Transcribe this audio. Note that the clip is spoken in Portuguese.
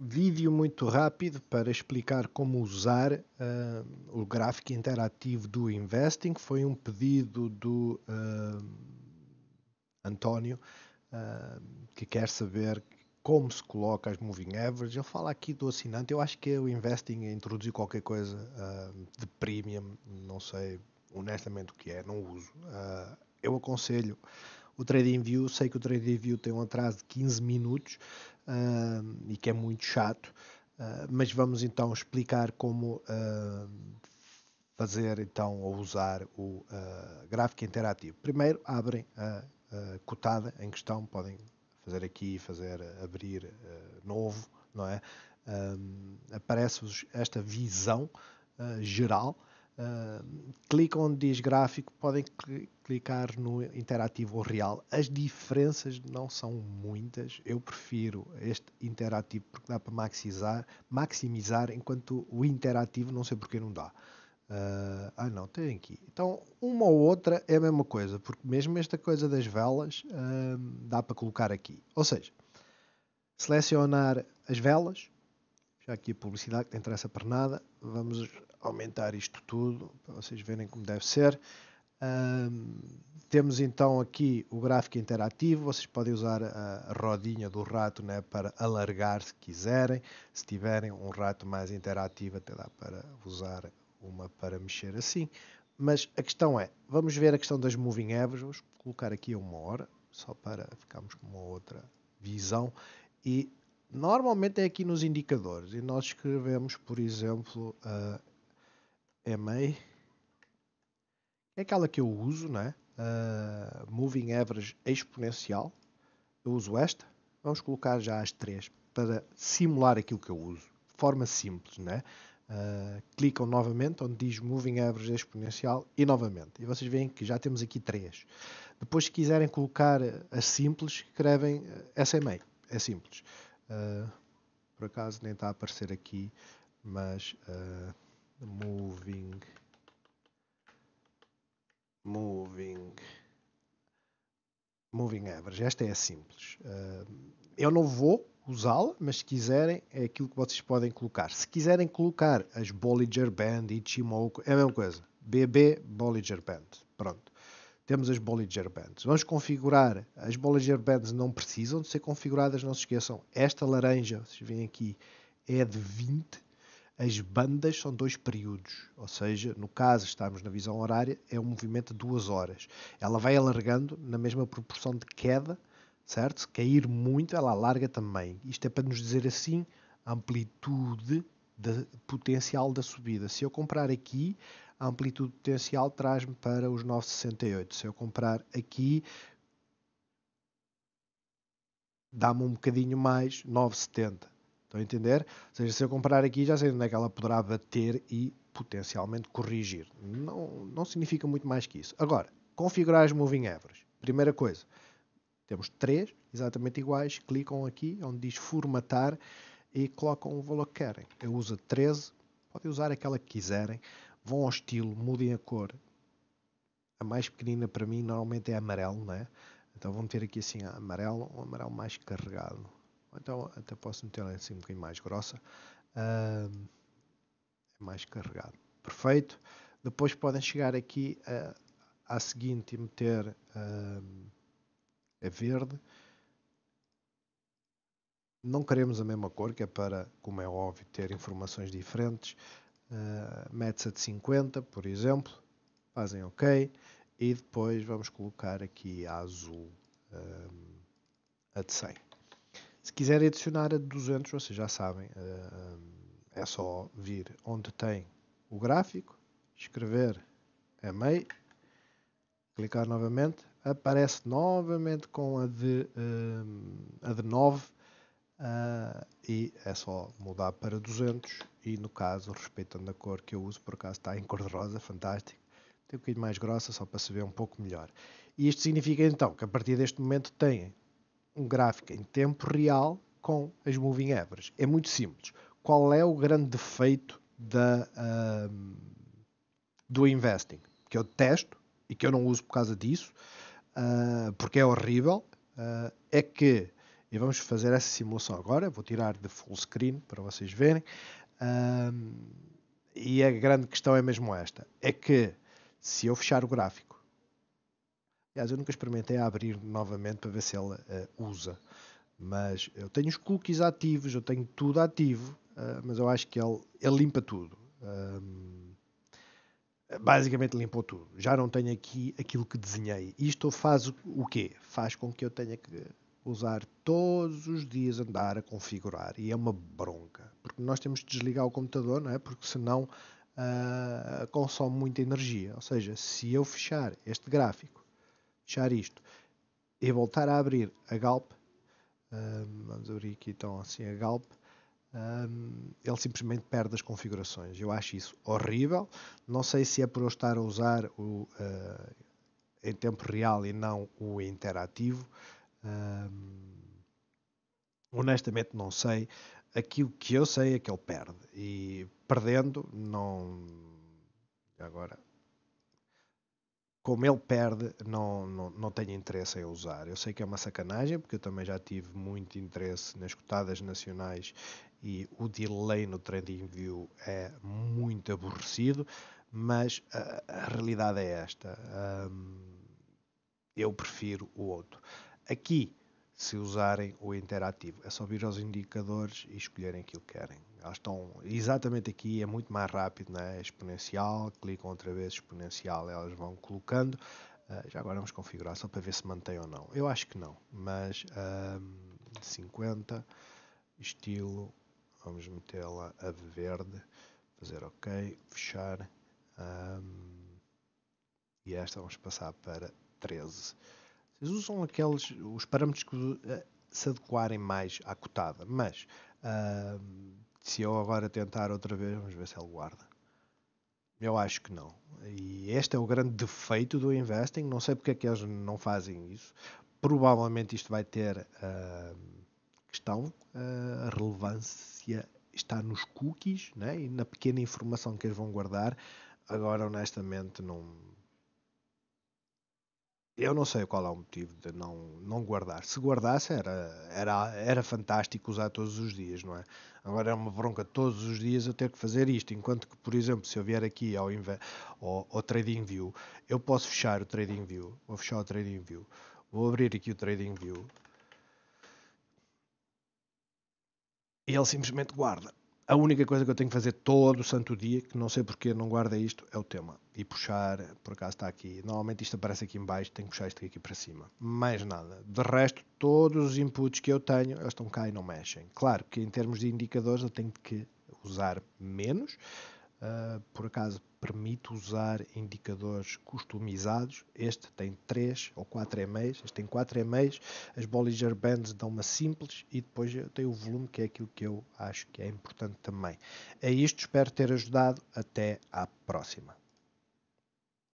vídeo muito rápido para explicar como usar uh, o gráfico interativo do Investing. Foi um pedido do uh, António, uh, que quer saber como se coloca as Moving Average. Ele fala aqui do assinante. Eu acho que o Investing introduziu qualquer coisa de premium, não sei honestamente o que é, não uso. eu aconselho o View Sei que o View tem um atraso de 15 minutos uh, e que é muito chato, uh, mas vamos então explicar como uh, fazer então ou usar o gráfico interativo. Primeiro abrem a, a, cotada em questão, podem fazer aqui, fazer abrir novo, não é? aparece-vos esta visão geral Uh, clicam onde diz gráfico, podem cl clicar no interativo ou real. As diferenças não são muitas. Eu prefiro este interativo porque dá para maximizar, maximizar enquanto o interativo não sei porque não dá. Uh, ah, não, tem aqui. Então, uma ou outra é a mesma coisa, porque mesmo esta coisa das velas uh, dá para colocar aqui. Ou seja, selecionar as velas, já aqui a publicidade que não interessa para nada, vamos aumentar isto tudo para vocês verem como deve ser. Um, temos então aqui o gráfico interativo, vocês podem usar a rodinha do rato né, para alargar se quiserem, se tiverem um rato mais interativo até dá para usar uma para mexer assim, mas a questão é, vamos ver a questão das moving averages, vamos colocar aqui uma hora, só para ficarmos com uma outra visão, e Normalmente é aqui nos indicadores e nós escrevemos, por exemplo, a MA, é aquela que eu uso, né? moving Average exponencial, eu uso esta, vamos colocar já as três para simular aquilo que eu uso, de forma simples, né? Uh, clicam novamente onde diz Moving Average Exponencial e novamente. E vocês veem que já temos aqui três. Depois, se quiserem colocar as simples, escrevem SMA. É simples. Uh, por acaso nem está a aparecer aqui, mas uh, moving moving moving average. Esta é simples. Uh, eu não vou usá-la, mas se quiserem é aquilo que vocês podem colocar. Se quiserem colocar as Bollinger Band e Chimoku, é a mesma coisa. BB Bollinger Band. Pronto. Temos as Bollinger Bands. Vamos configurar. As Bollinger Bands não precisam de ser configuradas, não se esqueçam. Esta laranja, vocês veem aqui, é de 20. As bandas são dois períodos, ou seja, no caso estamos na visão horária, é um movimento de duas horas. Ela vai alargando na mesma proporção de queda, certo? Se cair muito, ela alarga também. Isto é para nos dizer assim, amplitude de potencial da subida. Se eu comprar aqui, a amplitude potencial traz-me para os 9,68. Se eu comprar aqui, dá-me um bocadinho mais, 9,70. Estão a entender? Ou seja, se eu comprar aqui, já sei onde é que ela poderá bater e potencialmente corrigir. Não, não significa muito mais que isso. Agora, configurar as moving averages. Primeira coisa, temos três exatamente iguais, clicam aqui onde diz formatar e colocam o valor que querem. Eu uso 13, podem usar aquela que quiserem, vão ao estilo, mudem a cor. A mais pequenina para mim normalmente é amarelo, é? Então vão ter aqui assim amarelo, um amarelo mais carregado. Então até posso meter assim um bocadinho mais grossa. Uh, é mais carregado. Perfeito. Depois podem chegar aqui à seguinte e meter uh, a verde não queremos a mesma cor, que é para, como é óbvio, ter informações diferentes. Uh, Mete-se de 50, por exemplo. Fazem OK. E depois vamos colocar aqui a azul um, ah, a de 100. Se quiserem adicionar a de 200, vocês já sabem. Uh, ah, um, é só vir onde tem o gráfico, escrever a meio, clicar novamente, aparece novamente com a de, um, a de 9 Uh, e é só mudar para 200 e no caso, respeitando a cor que eu uso, por acaso está em cor de rosa, fantástico. Tem um bocadinho mais grossa só para se ver um pouco melhor. E isto significa então que a partir deste momento tem um gráfico em tempo real com as moving averages. É muito simples. Qual é o grande defeito da, uh, do investing? Que eu detesto e que eu não uso por causa disso, uh, porque é horrível, é que e vamos fazer essa simulação agora. Vou tirar de full screen para vocês verem. Um, e a grande questão é mesmo esta: é que se eu fechar o gráfico, aliás, eu nunca experimentei abrir novamente para ver se ela uh, eh, usa, mas eu tenho os cookies ativos, eu tenho tudo ativo, uh, mas eu acho que ele, ele limpa tudo. Um, basicamente limpou tudo. Já não tenho aqui aquilo que desenhei. Isto faz o quê? Faz com que eu tenha que usar todos os dias, andar a configurar. E é uma bronca, porque nós temos de desligar o computador, não é? Porque senão uh, consome muita energia. Ou seja, se eu fechar este gráfico, fechar isto, e voltar a abrir a Galp, um, ah, vamos abrir aqui então assim a Galp, um, ah, ele simplesmente perde as configurações. Eu acho isso horrível. Não sei se é por eu estar a usar o uh, em tempo real e não o interativo honestamente, não sei. Aquilo que eu sei é que ele perde. E perdendo, não. Agora. Como ele perde, não, não, não tenho interesse em usar. Eu sei que é uma sacanagem, porque eu também já tive muito interesse nas cotadas nacionais e o delay no trading view é muito aborrecido, mas a, a realidade é esta. eu prefiro o outro. Aqui, se usarem o interativo, é só vir aos indicadores e escolherem aquilo que querem. Elas estão exatamente aqui, é muito mais rápido, né? é exponencial, clicam outra vez exponencial, elas vão colocando. Uh, já agora vamos configurar só para ver se mantém ou não. Eu acho que não, mas 50, estilo, vamos metê-la a verde, fazer OK, fechar. Um, e esta vamos passar para 13. Vocês usam aqueles, os parâmetros que eh, se adequarem mais à cotada, mas uh, se eu agora tentar outra vez, vamos ver se ele guarda. Eu acho que não. E este é o grande defeito do investing. Não sei porque é que eles não fazem isso. Provavelmente isto vai ter uh, questão, uh, a relevância está nos cookies né? e na pequena informação que eles vão guardar. Agora, honestamente, não eu não sei qual é o motivo de não, não guardar. Se guardasse, era, era, era fantástico usar todos os dias, não é? Agora é uma bronca todos os dias eu ter que fazer isto. Enquanto que, por exemplo, se eu vier aqui ao, ao, ao eu posso fechar o Trading View, Vou fechar o Trading View, Vou abrir aqui o Trading View E ele simplesmente guarda. A única coisa que eu tenho que fazer todo o santo dia, que não sei porque não guarda isto, é o tema. E puxar, por acaso está aqui, normalmente isto aparece aqui em baixo, tenho que puxar isto aqui para cima. Mais nada. De resto, todos os inputs que eu tenho, eles estão cá e não mexem. Claro que em termos de indicadores eu tenho que usar menos, ah, por acaso permite usar indicadores customizados. Este tem 3 ou 4 EMAs, este tem 4 EMAs, as Bollinger Bands dão uma simples e depois tem o volume, que é aquilo que eu acho que é importante também. É isto, espero ter ajudado. Até à próxima.